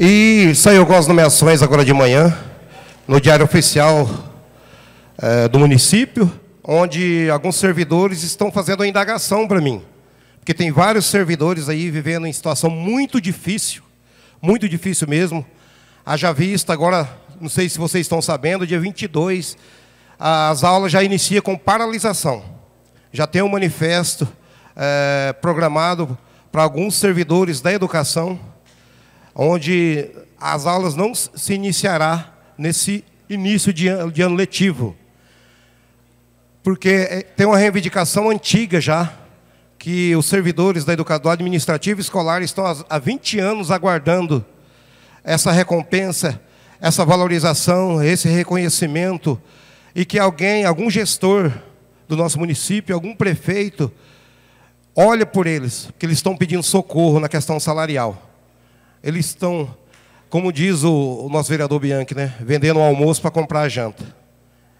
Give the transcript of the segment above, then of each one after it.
E saiu com as nomeações agora de manhã, no Diário Oficial é, do município, onde alguns servidores estão fazendo a indagação para mim. Porque tem vários servidores aí vivendo em situação muito difícil, muito difícil mesmo. Haja vista agora, não sei se vocês estão sabendo, dia 22, as aulas já iniciam com paralisação. Já tem um manifesto é, programado para alguns servidores da educação onde as aulas não se iniciará nesse início de ano, de ano letivo, porque eh, tem uma reivindicação antiga já, que os servidores da educação administrativa e escolar estão há 20 anos aguardando essa recompensa, essa valorização, esse reconhecimento, e que alguém, algum gestor do nosso município, algum prefeito, olhe por eles, que eles estão pedindo socorro na questão salarial eles estão, como diz o, o nosso vereador Bianchi, né? Vendendo o almoço para comprar a janta.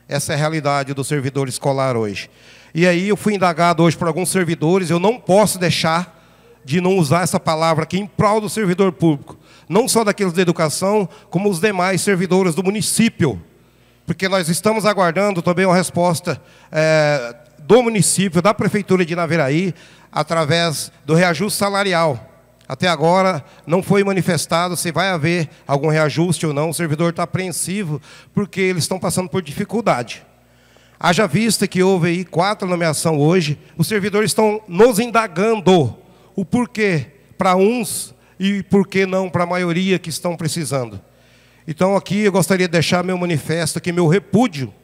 Essa é a realidade do servidor escolar hoje. E aí eu fui indagado hoje por alguns servidores, eu não posso deixar de não usar essa palavra aqui em prol do servidor público, não só daqueles da educação, como os demais servidores do município, porque nós estamos aguardando também uma resposta é, do município, da prefeitura de Naveraí, através do reajuste salarial. Até agora não foi manifestado se vai haver algum reajuste ou não. O servidor está apreensivo porque eles estão passando por dificuldade. Haja vista que houve aí quatro nomeações hoje, os servidores estão nos indagando o porquê para uns e por que não para a maioria que estão precisando. Então aqui eu gostaria de deixar meu manifesto aqui, meu repúdio.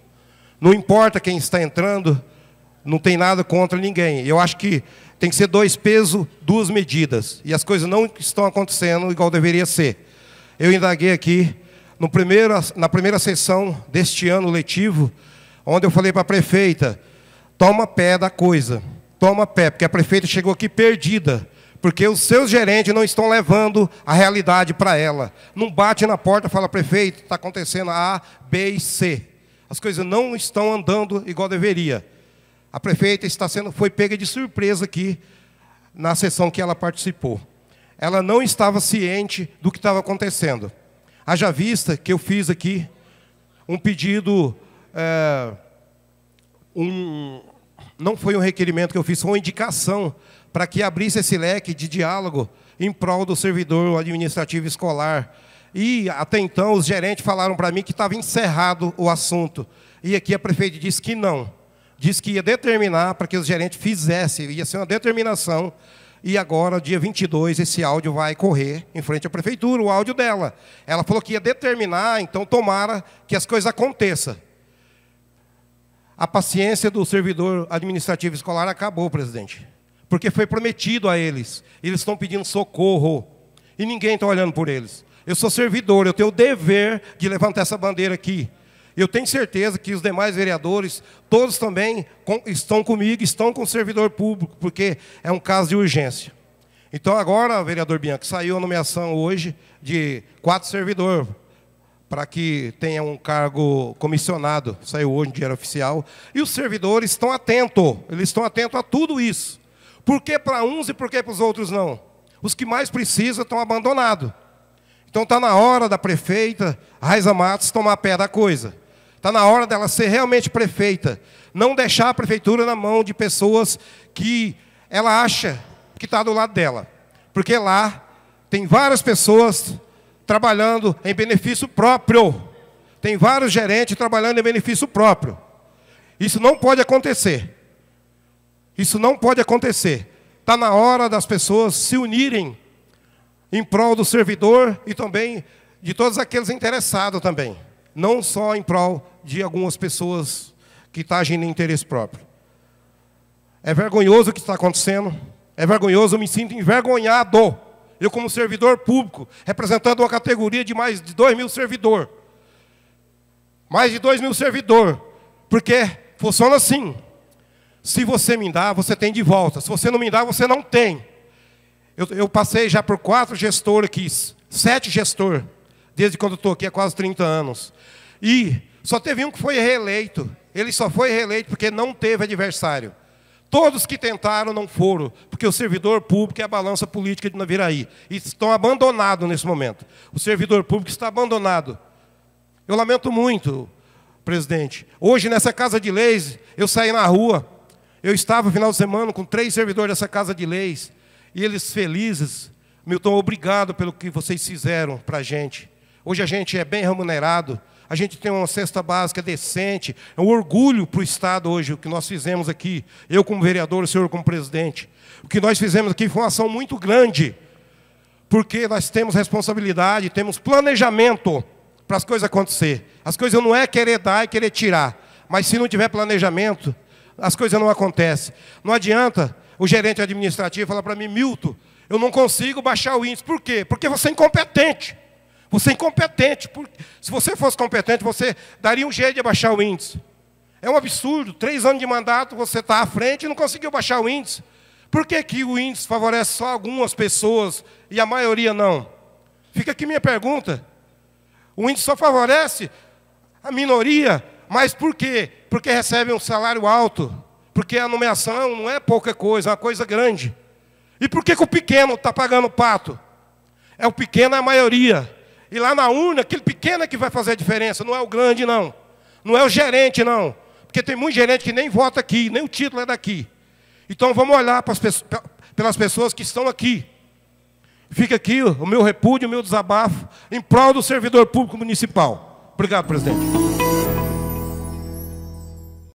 Não importa quem está entrando, não tem nada contra ninguém. Eu acho que tem que ser dois pesos, duas medidas. E as coisas não estão acontecendo igual deveria ser. Eu indaguei aqui no primeiro, na primeira sessão deste ano letivo, onde eu falei para a prefeita: toma pé da coisa, toma pé, porque a prefeita chegou aqui perdida, porque os seus gerentes não estão levando a realidade para ela. Não bate na porta e fala: prefeito, está acontecendo A, B e C. As coisas não estão andando igual deveria. A prefeita está sendo, foi pega de surpresa aqui na sessão que ela participou. Ela não estava ciente do que estava acontecendo. Haja vista que eu fiz aqui um pedido, é, um, não foi um requerimento que eu fiz, foi uma indicação para que abrisse esse leque de diálogo em prol do servidor administrativo escolar. E até então os gerentes falaram para mim que estava encerrado o assunto. E aqui a prefeita disse que não disse que ia determinar para que os gerentes fizessem, ia ser uma determinação. E agora, dia 22, esse áudio vai correr em frente à prefeitura, o áudio dela. Ela falou que ia determinar, então tomara que as coisas aconteçam. A paciência do servidor administrativo escolar acabou, presidente. Porque foi prometido a eles. Eles estão pedindo socorro. E ninguém está olhando por eles. Eu sou servidor, eu tenho o dever de levantar essa bandeira aqui. Eu tenho certeza que os demais vereadores, todos também com, estão comigo, estão com o servidor público, porque é um caso de urgência. Então, agora, vereador Bianco, saiu a nomeação hoje de quatro servidores para que tenha um cargo comissionado, saiu hoje em dinheiro oficial, e os servidores estão atentos, eles estão atentos a tudo isso. Por que para uns e por que para os outros não? Os que mais precisam estão abandonados. Então está na hora da prefeita Raiza Matos tomar pé da coisa. Está na hora dela ser realmente prefeita. Não deixar a prefeitura na mão de pessoas que ela acha que está do lado dela. Porque lá tem várias pessoas trabalhando em benefício próprio. Tem vários gerentes trabalhando em benefício próprio. Isso não pode acontecer. Isso não pode acontecer. Está na hora das pessoas se unirem em prol do servidor e também de todos aqueles interessados também. Não só em prol de algumas pessoas que estão tá agindo em interesse próprio. É vergonhoso o que está acontecendo. É vergonhoso, eu me sinto envergonhado. Eu, como servidor público, representando uma categoria de mais de 2 mil servidor. Mais de 2 mil servidor. Porque funciona assim. Se você me dá, você tem de volta. Se você não me dá, você não tem. Eu, eu passei já por quatro gestores aqui, sete gestores, desde quando estou aqui há quase 30 anos. E só teve um que foi reeleito. Ele só foi reeleito porque não teve adversário. Todos que tentaram não foram, porque o servidor público é a balança política de Naviraí. E estão abandonados nesse momento. O servidor público está abandonado. Eu lamento muito, presidente. Hoje, nessa Casa de Leis, eu saí na rua. Eu estava no final de semana com três servidores dessa Casa de Leis. E eles felizes. Milton, obrigado pelo que vocês fizeram para a gente. Hoje a gente é bem remunerado a gente tem uma cesta básica decente. É um orgulho para o Estado hoje o que nós fizemos aqui, eu como vereador, o senhor como presidente. O que nós fizemos aqui foi uma ação muito grande, porque nós temos responsabilidade, temos planejamento para as coisas acontecer. As coisas não é querer dar e querer tirar, mas se não tiver planejamento, as coisas não acontecem. Não adianta o gerente administrativo falar para mim, Milton, eu não consigo baixar o índice. Por quê? Porque você é incompetente. Você é incompetente. Se você fosse competente, você daria um jeito de abaixar o índice. É um absurdo. Três anos de mandato, você está à frente e não conseguiu baixar o índice. Por que, que o índice favorece só algumas pessoas e a maioria não? Fica aqui minha pergunta. O índice só favorece a minoria, mas por quê? Porque recebe um salário alto, porque a nomeação não é pouca coisa, é uma coisa grande. E por que, que o pequeno está pagando pato? É o pequeno é a maioria. E lá na urna, aquele pequeno é que vai fazer a diferença, não é o grande, não. Não é o gerente, não. Porque tem muito gerente que nem vota aqui, nem o título é daqui. Então vamos olhar pessoas, pelas pessoas que estão aqui. Fica aqui o meu repúdio, o meu desabafo, em prol do servidor público municipal. Obrigado, presidente.